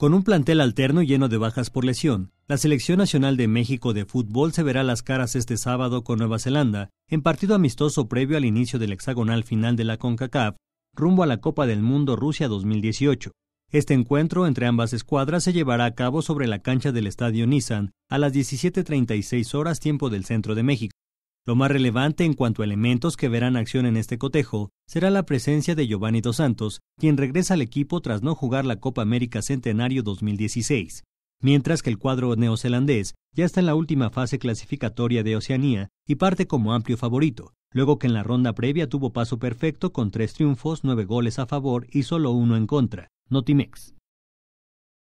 Con un plantel alterno lleno de bajas por lesión, la Selección Nacional de México de Fútbol se verá las caras este sábado con Nueva Zelanda, en partido amistoso previo al inicio del hexagonal final de la CONCACAF, rumbo a la Copa del Mundo Rusia 2018. Este encuentro entre ambas escuadras se llevará a cabo sobre la cancha del Estadio Nissan a las 17.36 horas tiempo del centro de México. Lo más relevante en cuanto a elementos que verán acción en este cotejo será la presencia de Giovanni Dos Santos, quien regresa al equipo tras no jugar la Copa América Centenario 2016, mientras que el cuadro neozelandés ya está en la última fase clasificatoria de Oceanía y parte como amplio favorito, luego que en la ronda previa tuvo paso perfecto con tres triunfos, nueve goles a favor y solo uno en contra. Notimex.